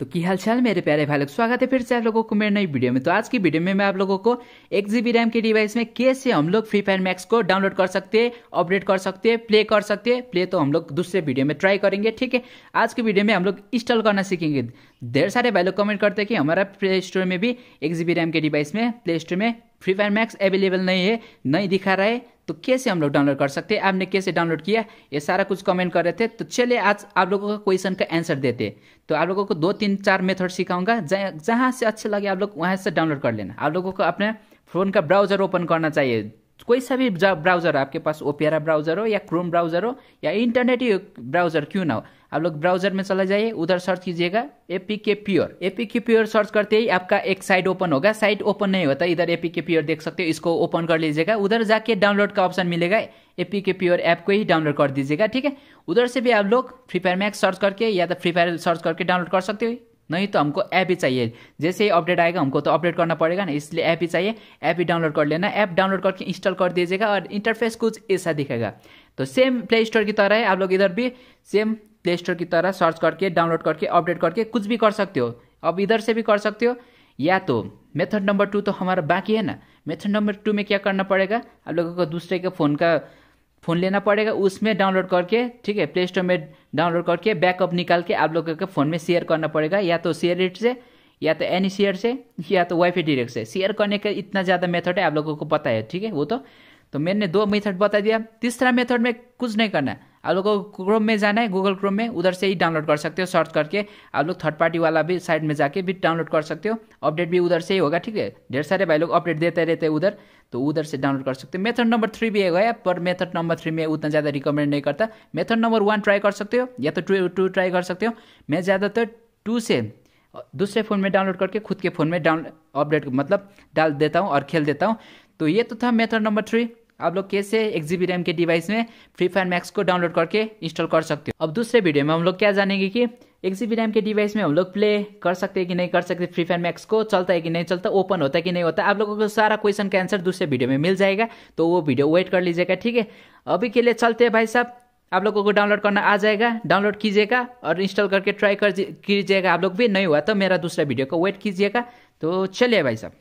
तो की हाल चाल मेरे प्यारे भाई लोग स्वागत है फिर से आप लोगों को मेरे नई वीडियो में तो आज की वीडियो में मैं आप लोगों को एक जीबी रैम के डिवाइस में कैसे हम लोग फ्री फायर मैक्स को डाउनलोड कर सकते हैं अपडेट कर सकते हैं प्ले कर सकते हैं प्ले तो हम लोग दूसरे वीडियो में ट्राई करेंगे ठीक है आज की वीडियो में हम लोग इंस्टॉल करना सीखेंगे ढेर सारे भाई लोग कमेंट करते हैं कि हमारा प्ले स्टोर में भी एक जीबी रैम के डिवाइस में प्ले स्टोर में फ्री फायर मैक्स अवेलेबल नहीं है नहीं दिखा रहा है तो कैसे हम लोग डाउनलोड कर सकते हैं आपने कैसे डाउनलोड किया ये सारा कुछ कमेंट कर रहे थे तो चलिए आज आप लोगों का क्वेश्चन का आंसर देते तो आप लोगों को दो तीन चार मेथड सिखाऊंगा जहाँ से अच्छे लगे आप लोग वहाँ से डाउनलोड कर लेना आप लोगों को अपने फ़ोन का ब्राउज़र ओपन करना चाहिए कोई सा भी ब्राउज़र हो आपके पास ओपेरा ब्राउज़र हो या क्रोम ब्राउज़र हो या इंटरनेट ही ब्राउज़र क्यों ना हो आप लोग ब्राउज़र में चला जाइए उधर सर्च कीजिएगा A P K Pure A P K Pure search करते ही आपका एक साइट ओपन होगा साइट ओपन नहीं होता इधर एपी के प्योर देख सकते हो इसको ओपन कर लीजिएगा उधर जाके डाउनलोड का ऑप्शन मिलेगा एपी के प्योर ऐप को ही डाउनलोड कर दीजिएगा ठीक है उधर से भी आप लोग फ्री फायर मैक्स सर्च करके या तो फ्री फायर सर्च करके डाउनलोड कर सकते हो नहीं तो हमको ऐप ही चाहिए जैसे ही अपडेट आएगा हमको तो अपडेट करना पड़ेगा ना इसलिए ऐप ही चाहिए ऐप ही डाउनलोड कर लेना ऐप डाउनलोड करके इंस्टॉल कर दीजिएगा और इंटरफेस कुछ ऐसा दिखेगा तो सेम प्ले स्टोर की तरह है आप लोग इधर भी सेम प्ले स्टोर की तरह सर्च करके डाउनलोड करके अपडेट करके कुछ भी कर सकते हो अब इधर से भी कर सकते हो या तो मेथड नंबर टू तो हमारा बाकी है ना मेथड नंबर टू में क्या करना पड़ेगा आप लोगों को दूसरे के फ़ोन का फ़ोन लेना पड़ेगा उसमें डाउनलोड करके ठीक है प्ले स्टोर में डाउनलोड करके बैकअप निकाल के आप लोगों के फ़ोन में शेयर करना पड़ेगा या तो शेयर रेट से या तो एनी शेयर से या तो वाईफाई डायरेक्ट से शेयर करने का इतना ज़्यादा मेथड है आप लोगों को पता है ठीक है वो तो तो मैंने दो मेथड बता दिया तीसरा मेथड में कुछ नहीं करना आप लोग को क्रोम में जाना है गूगल क्रोम में उधर से ही डाउनलोड कर सकते हो सर्च करके आप लोग थर्ड पार्टी वाला भी साइट में जाके भी डाउनलोड कर सकते हो अपडेट भी उधर से ही होगा ठीक है ढेर सारे भाई लोग अपडेट देते रहते हैं उधर तो उधर से डाउनलोड कर सकते हो मेथड नंबर थ्री भी है पर मेथड नंबर थ्री में उतना ज़्यादा रिकमेंड नहीं करता मेथड नंबर वन ट्राई कर सकते हो या तो टू टू ट्राई कर सकते हो मैं ज़्यादातर टू से दूसरे फ़ोन में डाउनलोड करके खुद के फ़ोन में डाउन अपडेट मतलब डाल देता हूँ और खेल देता हूँ तो ये तो था मेथड नंबर थ्री आप लोग कैसे एक जी रैम के डिवाइस में फ्री फायर मैक्स को डाउनलोड करके इंस्टॉल कर सकते हो अब दूसरे वीडियो में हम लोग क्या जानेंगे कि एक जी रैम के डिवाइस में हम लोग प्ले कर सकते हैं कि नहीं कर सकते फ्री फायर मैक्स को चलता है कि नहीं चलता ओपन होता है कि नहीं होता आप लोगों को सारा क्वेश्चन का आंसर दूसरे वीडियो में मिल जाएगा तो वो वीडियो वेट कर लीजिएगा ठीक है अभी के लिए चलते हैं भाई साहब आप लोगों को डाउनलोड करना आ जाएगा डाउनलोड कीजिएगा और इंस्टॉल करके ट्राई कर कीजिएगा आप लोग भी नहीं हुआ तो मेरा दूसरा वीडियो को वेट कीजिएगा तो चलिए भाई साहब